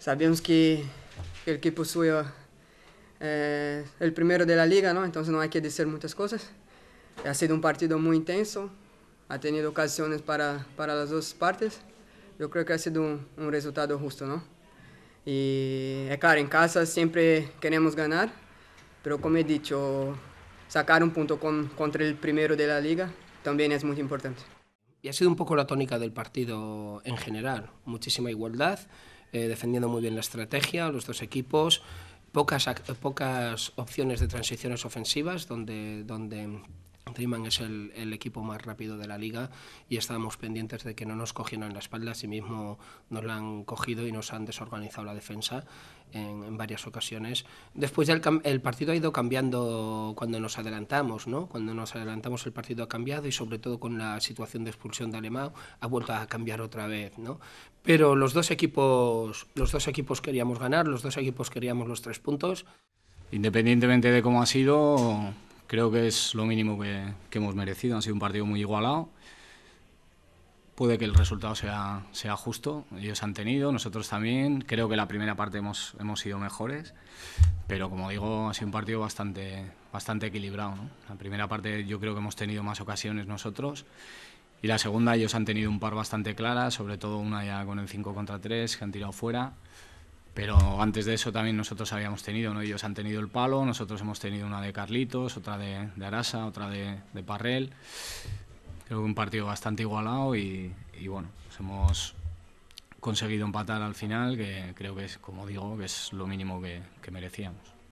Sabemos que el equipo suyo eh, el primero de la liga, ¿no? Entonces no hay que decir muchas cosas. Ha sido un partido muy intenso, ha tenido ocasiones para, para las dos partes. Yo creo que ha sido un, resultado justo, ¿no? Y eh, claro, en casa siempre queremos ganar, pero como he dicho, sacar un punto contra el primero de la liga también es muy importante. Y ha sido un poco la tónica del partido en general, muchísima igualdad. Eh, defendiendo muy bien la estrategia, los dos equipos, pocas, pocas opciones de transiciones ofensivas donde, donde Triman es el, equipo más rápido de la liga y estábamos pendientes de que no nos cogieran la espalda, así mismo nos la han cogido y nos han desorganizado la defensa en, varias ocasiones. Después ya el, partido ha ido cambiando cuando nos adelantamos, ¿no? Cuando nos adelantamos el partido ha cambiado y sobre todo con la situación de expulsión de Alemán ha vuelto a cambiar otra vez, ¿no? Pero los dos equipos, los dos equipos queríamos ganar, los dos equipos queríamos los tres puntos. Independientemente de cómo ha sido, Creo que es lo mínimo que, hemos merecido. Ha sido un partido muy igualado. Puede que el resultado sea, sea justo. Ellos han tenido, nosotros también. Creo que la primera parte hemos, sido mejores. Pero como digo, ha sido un partido bastante, bastante equilibrado. La primera parte yo creo que hemos tenido más ocasiones nosotros. Y la segunda ellos han tenido un par bastante claras, sobre todo una ya con el 5 contra 3, que han tirado fuera. Pero antes de eso también nosotros habíamos tenido, ¿no? ellos han tenido el palo, nosotros hemos tenido una de Carlitos, otra de, Arasa, otra de, de, Parrel. Creo que un partido bastante igualado y, bueno, pues hemos conseguido empatar al final, que creo que es, como digo, que es lo mínimo que merecíamos.